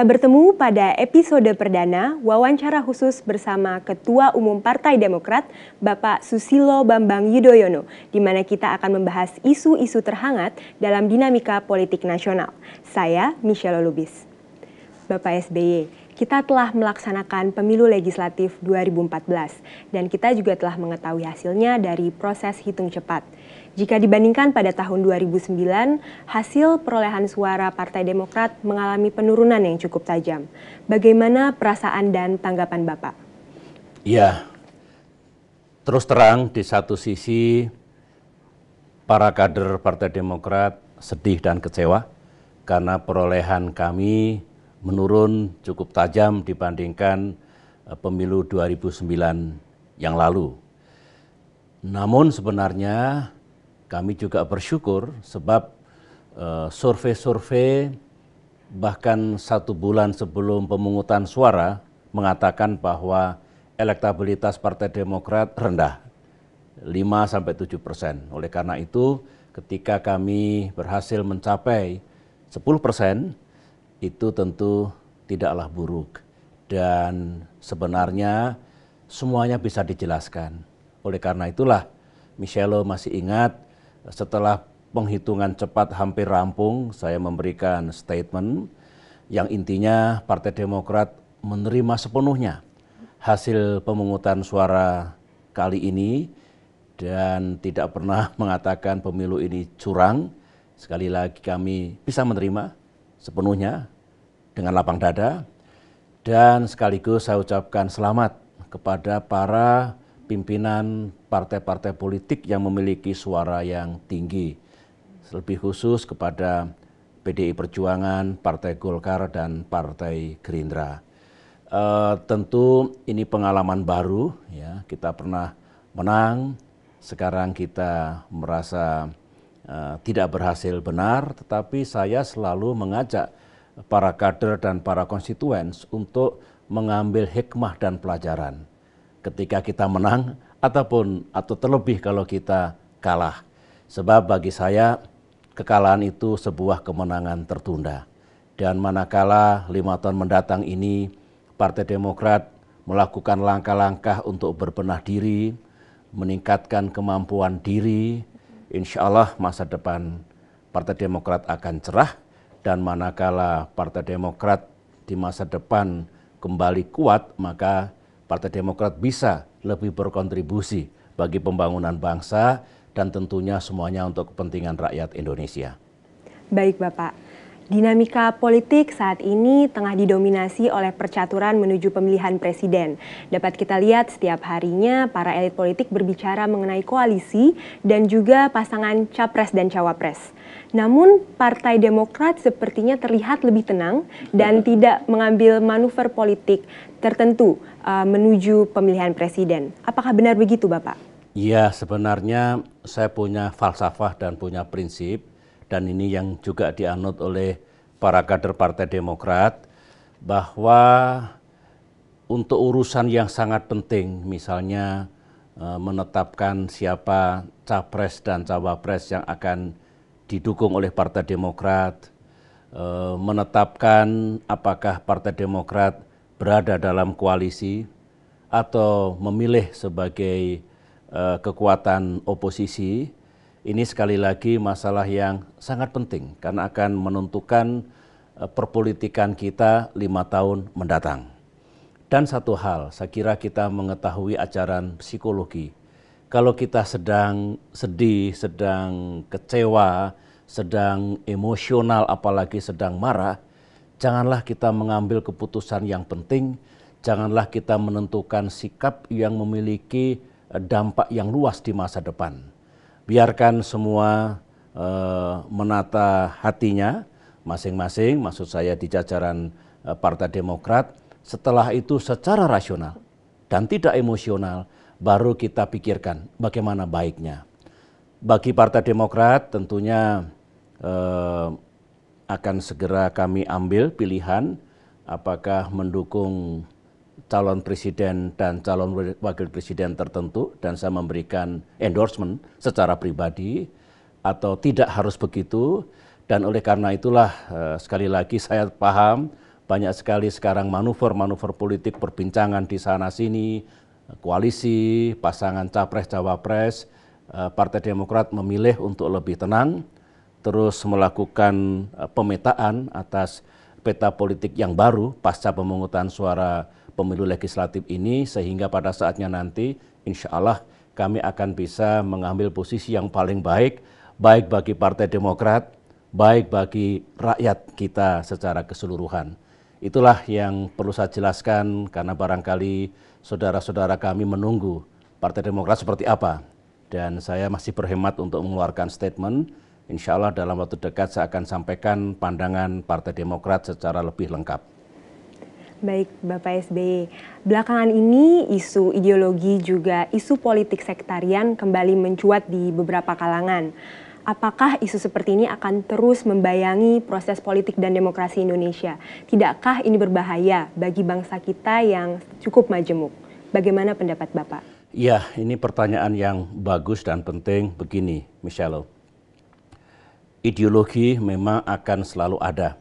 Kita bertemu pada episode perdana wawancara khusus bersama Ketua Umum Partai Demokrat, Bapak Susilo Bambang Yudhoyono, di mana kita akan membahas isu-isu terhangat dalam dinamika politik nasional. Saya Michelle Lubis. Bapak SBY, kita telah melaksanakan pemilu legislatif 2014 dan kita juga telah mengetahui hasilnya dari proses hitung cepat. Jika dibandingkan pada tahun 2009, hasil perolehan suara Partai Demokrat mengalami penurunan yang cukup tajam. Bagaimana perasaan dan tanggapan Bapak? Ya, terus terang di satu sisi para kader Partai Demokrat sedih dan kecewa karena perolehan kami menurun cukup tajam dibandingkan eh, pemilu 2009 yang lalu. Namun sebenarnya kami juga bersyukur sebab eh, survei-survei bahkan satu bulan sebelum pemungutan suara mengatakan bahwa elektabilitas Partai Demokrat rendah, 5 7 persen. Oleh karena itu, ketika kami berhasil mencapai 10 persen, itu tentu tidaklah buruk. Dan sebenarnya semuanya bisa dijelaskan. Oleh karena itulah, Michelo masih ingat setelah penghitungan cepat hampir rampung, saya memberikan statement yang intinya Partai Demokrat menerima sepenuhnya hasil pemungutan suara kali ini dan tidak pernah mengatakan pemilu ini curang. Sekali lagi kami bisa menerima sepenuhnya dengan lapang dada dan sekaligus saya ucapkan selamat kepada para pimpinan partai-partai politik yang memiliki suara yang tinggi. Lebih khusus kepada PDI Perjuangan, Partai Golkar, dan Partai Gerindra. E, tentu ini pengalaman baru, ya kita pernah menang, sekarang kita merasa e, tidak berhasil benar, tetapi saya selalu mengajak para kader dan para konstituens untuk mengambil hikmah dan pelajaran ketika kita menang ataupun atau terlebih kalau kita kalah. Sebab bagi saya kekalahan itu sebuah kemenangan tertunda. Dan manakala lima tahun mendatang ini Partai Demokrat melakukan langkah-langkah untuk berbenah diri, meningkatkan kemampuan diri, insya Allah masa depan Partai Demokrat akan cerah dan manakala Partai Demokrat di masa depan kembali kuat, maka Partai Demokrat bisa lebih berkontribusi bagi pembangunan bangsa dan tentunya semuanya untuk kepentingan rakyat Indonesia. Baik Bapak. Dinamika politik saat ini tengah didominasi oleh percaturan menuju pemilihan presiden. Dapat kita lihat setiap harinya para elit politik berbicara mengenai koalisi dan juga pasangan capres dan cawapres. Namun Partai Demokrat sepertinya terlihat lebih tenang dan tidak mengambil manuver politik tertentu uh, menuju pemilihan presiden. Apakah benar begitu Bapak? Ya, sebenarnya saya punya falsafah dan punya prinsip dan ini yang juga dianut oleh para kader Partai Demokrat bahwa untuk urusan yang sangat penting misalnya e, menetapkan siapa capres dan cawapres yang akan didukung oleh Partai Demokrat e, menetapkan apakah Partai Demokrat berada dalam koalisi atau memilih sebagai e, kekuatan oposisi ini sekali lagi masalah yang sangat penting karena akan menentukan eh, perpolitikan kita lima tahun mendatang. Dan satu hal, saya kira kita mengetahui ajaran psikologi. Kalau kita sedang sedih, sedang kecewa, sedang emosional, apalagi sedang marah, janganlah kita mengambil keputusan yang penting, janganlah kita menentukan sikap yang memiliki eh, dampak yang luas di masa depan biarkan semua e, menata hatinya masing-masing, maksud saya di jajaran e, Partai Demokrat. Setelah itu secara rasional dan tidak emosional, baru kita pikirkan bagaimana baiknya. Bagi Partai Demokrat tentunya e, akan segera kami ambil pilihan apakah mendukung calon presiden dan calon wakil presiden tertentu dan saya memberikan endorsement secara pribadi atau tidak harus begitu dan oleh karena itulah eh, sekali lagi saya paham banyak sekali sekarang manuver-manuver politik perbincangan di sana sini eh, koalisi pasangan capres cawapres eh, Partai Demokrat memilih untuk lebih tenang terus melakukan pemetaan atas peta politik yang baru pasca pemungutan suara pemilu legislatif ini sehingga pada saatnya nanti insya Allah kami akan bisa mengambil posisi yang paling baik baik bagi Partai Demokrat, baik bagi rakyat kita secara keseluruhan. Itulah yang perlu saya jelaskan karena barangkali saudara-saudara kami menunggu Partai Demokrat seperti apa. Dan saya masih berhemat untuk mengeluarkan statement. Insya Allah dalam waktu dekat saya akan sampaikan pandangan Partai Demokrat secara lebih lengkap. Baik, Bapak SBY. E. Belakangan ini isu ideologi juga isu politik sektarian kembali mencuat di beberapa kalangan. Apakah isu seperti ini akan terus membayangi proses politik dan demokrasi Indonesia? Tidakkah ini berbahaya bagi bangsa kita yang cukup majemuk? Bagaimana pendapat Bapak? Ya, ini pertanyaan yang bagus dan penting begini, Michelle. Ideologi memang akan selalu ada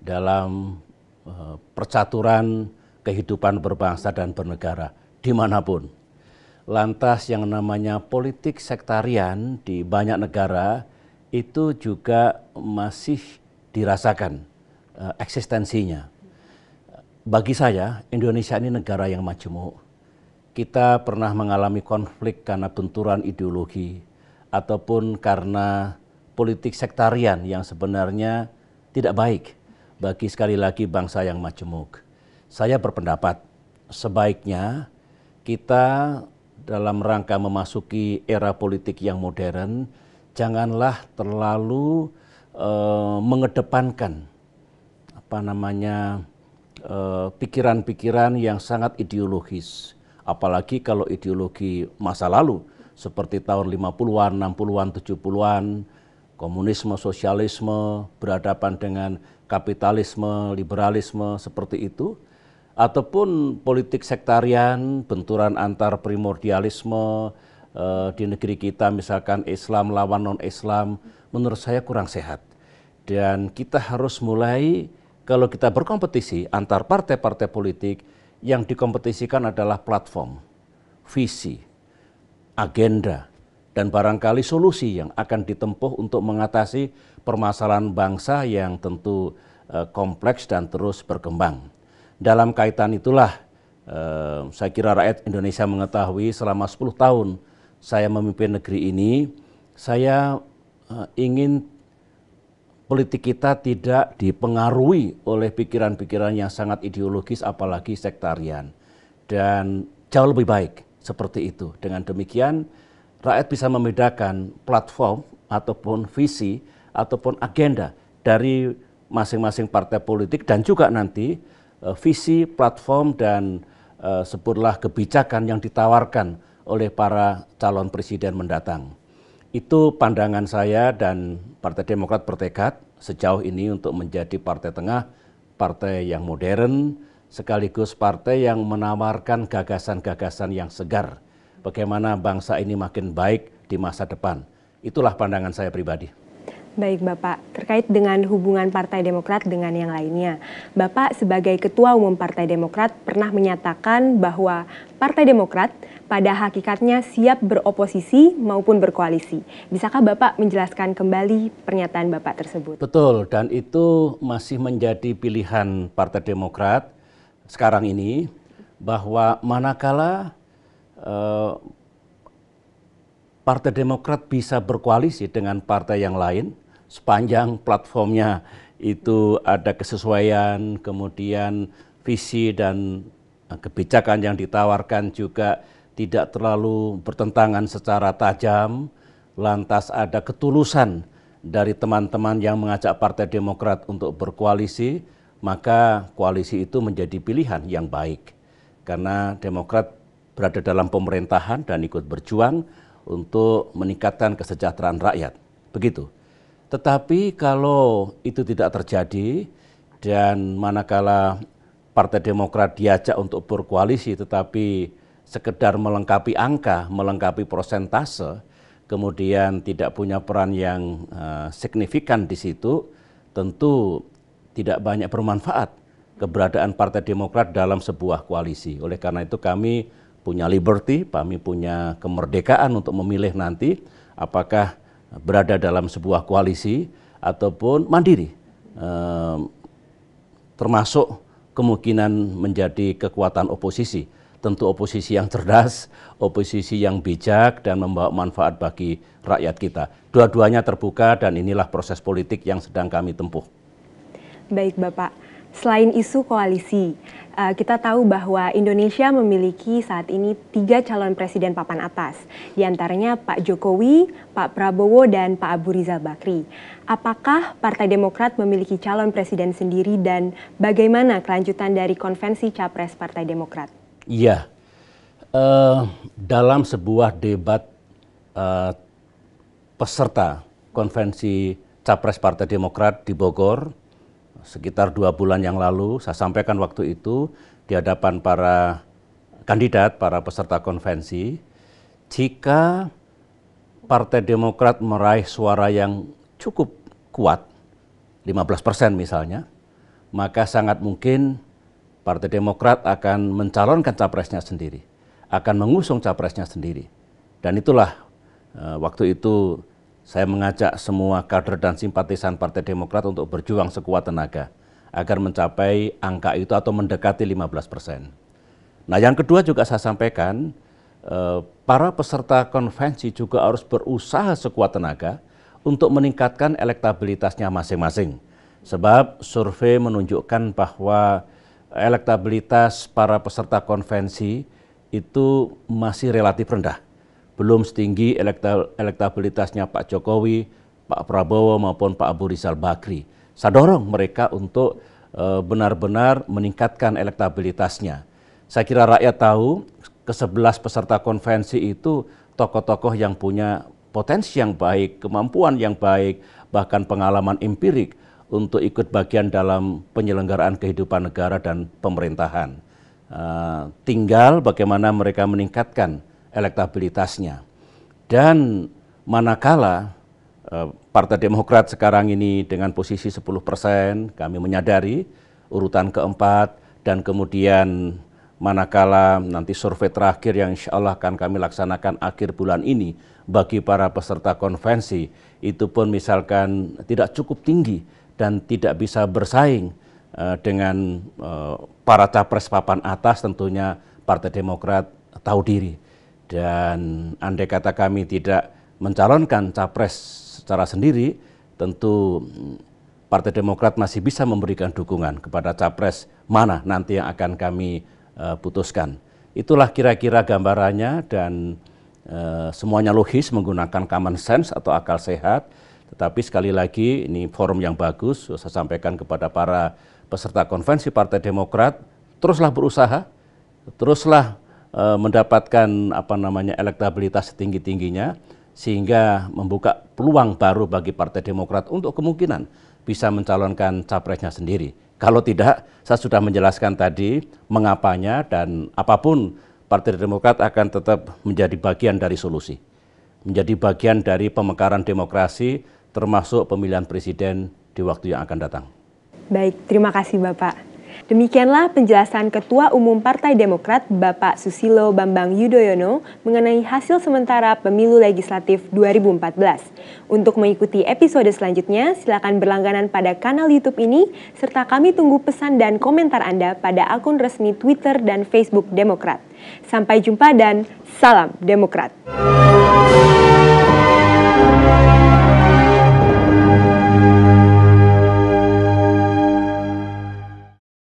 dalam Eh, percaturan kehidupan berbangsa dan bernegara dimanapun. Lantas yang namanya politik sektarian di banyak negara itu juga masih dirasakan eh, eksistensinya. Bagi saya, Indonesia ini negara yang majemuk. Kita pernah mengalami konflik karena benturan ideologi ataupun karena politik sektarian yang sebenarnya tidak baik bagi sekali lagi bangsa yang majemuk. Saya berpendapat sebaiknya kita dalam rangka memasuki era politik yang modern janganlah terlalu uh, mengedepankan apa namanya eh, pikiran-pikiran uh, yang sangat ideologis apalagi kalau ideologi masa lalu seperti tahun 50-an, 60-an, 70-an komunisme, sosialisme berhadapan dengan kapitalisme, liberalisme seperti itu, ataupun politik sektarian, benturan antar primordialisme eh, di negeri kita, misalkan Islam lawan non-Islam, menurut saya kurang sehat. Dan kita harus mulai kalau kita berkompetisi antar partai-partai politik yang dikompetisikan adalah platform, visi, agenda, dan barangkali solusi yang akan ditempuh untuk mengatasi permasalahan bangsa yang tentu eh, kompleks dan terus berkembang. Dalam kaitan itulah eh, saya kira rakyat Indonesia mengetahui selama 10 tahun saya memimpin negeri ini, saya eh, ingin politik kita tidak dipengaruhi oleh pikiran-pikiran yang sangat ideologis apalagi sektarian. Dan jauh lebih baik seperti itu. Dengan demikian rakyat bisa membedakan platform ataupun visi ataupun agenda dari masing-masing partai politik dan juga nanti uh, visi, platform dan uh, eh, sebutlah kebijakan yang ditawarkan oleh para calon presiden mendatang. Itu pandangan saya dan Partai Demokrat bertekad sejauh ini untuk menjadi partai tengah, partai yang modern, sekaligus partai yang menawarkan gagasan-gagasan yang segar bagaimana bangsa ini makin baik di masa depan. Itulah pandangan saya pribadi. Baik Bapak, terkait dengan hubungan Partai Demokrat dengan yang lainnya. Bapak sebagai Ketua Umum Partai Demokrat pernah menyatakan bahwa Partai Demokrat pada hakikatnya siap beroposisi maupun berkoalisi. Bisakah Bapak menjelaskan kembali pernyataan Bapak tersebut? Betul, dan itu masih menjadi pilihan Partai Demokrat sekarang ini bahwa manakala Eh, partai Demokrat bisa berkoalisi dengan partai yang lain sepanjang platformnya itu ada kesesuaian, kemudian visi dan eh, kebijakan yang ditawarkan juga tidak terlalu bertentangan secara tajam, lantas ada ketulusan dari teman-teman yang mengajak Partai Demokrat untuk berkoalisi, maka koalisi itu menjadi pilihan yang baik. Karena Demokrat berada dalam pemerintahan dan ikut berjuang untuk meningkatkan kesejahteraan rakyat. Begitu. Tetapi kalau itu tidak terjadi dan manakala Partai Demokrat diajak untuk berkoalisi tetapi sekedar melengkapi angka, melengkapi persentase, kemudian tidak punya peran yang uh, signifikan di situ, tentu tidak banyak bermanfaat keberadaan Partai Demokrat dalam sebuah koalisi. Oleh karena itu kami punya liberty, kami punya kemerdekaan untuk memilih nanti apakah berada dalam sebuah koalisi ataupun mandiri. termasuk kemungkinan menjadi kekuatan oposisi. Tentu oposisi yang cerdas, oposisi yang bijak dan membawa manfaat bagi rakyat kita. Dua-duanya terbuka dan inilah proses politik yang sedang kami tempuh. Baik Bapak. Selain isu koalisi, eh, kita tahu bahwa Indonesia memiliki saat ini tiga calon presiden papan atas, diantaranya Pak Jokowi, Pak Prabowo, dan Pak Abu Rizal Bakri. Apakah Partai Demokrat memiliki calon presiden sendiri dan bagaimana kelanjutan dari konvensi capres Partai Demokrat? Iya, uh, dalam sebuah debat uh, peserta konvensi capres Partai Demokrat di Bogor sekitar dua bulan yang lalu saya sampaikan waktu itu di hadapan para kandidat, para peserta konvensi, jika Partai Demokrat meraih suara yang cukup kuat, 15 persen misalnya, maka sangat mungkin Partai Demokrat akan mencalonkan capresnya sendiri, akan mengusung capresnya sendiri. Dan itulah eh, waktu itu saya mengajak semua kader dan simpatisan Partai Demokrat untuk berjuang sekuat tenaga agar mencapai angka itu atau mendekati 15 persen. Nah yang kedua juga saya sampaikan, eh, para peserta konvensi juga harus berusaha sekuat tenaga untuk meningkatkan elektabilitasnya masing-masing. Sebab survei menunjukkan bahwa elektabilitas para peserta konvensi itu masih relatif rendah belum setinggi elektabilitasnya Pak Jokowi, Pak Prabowo maupun Pak Abu Rizal Bakri. Saya dorong mereka untuk eh, benar-benar meningkatkan elektabilitasnya. Saya kira rakyat tahu ke sebelas peserta konvensi itu tokoh-tokoh yang punya potensi yang baik, kemampuan yang baik, bahkan pengalaman empirik untuk ikut bagian dalam penyelenggaraan kehidupan negara dan pemerintahan. Uh, tinggal bagaimana mereka meningkatkan elektabilitasnya. Dan manakala eh, Partai Demokrat sekarang ini dengan posisi 10 persen, kami menyadari urutan keempat dan kemudian manakala nanti survei terakhir yang insya Allah akan kami laksanakan akhir bulan ini bagi para peserta konvensi itu pun misalkan tidak cukup tinggi dan tidak bisa bersaing eh, dengan eh, para capres papan atas tentunya Partai Demokrat tahu diri. Dan andai kata kami tidak mencalonkan capres secara sendiri, tentu mm, Partai Demokrat masih bisa memberikan dukungan kepada capres mana nanti yang akan kami uh, putuskan. Itulah kira-kira gambarannya dan uh, semuanya logis menggunakan common sense atau akal sehat. Tetapi sekali lagi ini forum yang bagus, saya sampaikan kepada para peserta konvensi Partai Demokrat, teruslah berusaha, teruslah E, mendapatkan apa namanya elektabilitas setinggi tingginya sehingga membuka peluang baru bagi Partai Demokrat untuk kemungkinan bisa mencalonkan capresnya sendiri. Kalau tidak, saya sudah menjelaskan tadi mengapanya dan apapun Partai Demokrat akan tetap menjadi bagian dari solusi. Menjadi bagian dari pemekaran demokrasi termasuk pemilihan presiden di waktu yang akan datang. Baik, terima kasih Bapak. Demikianlah penjelasan Ketua Umum Partai Demokrat Bapak Susilo Bambang Yudhoyono mengenai hasil sementara Pemilu Legislatif 2014. Untuk mengikuti episode selanjutnya, silakan berlangganan pada kanal YouTube ini serta kami tunggu pesan dan komentar Anda pada akun resmi Twitter dan Facebook Demokrat. Sampai jumpa dan salam Demokrat.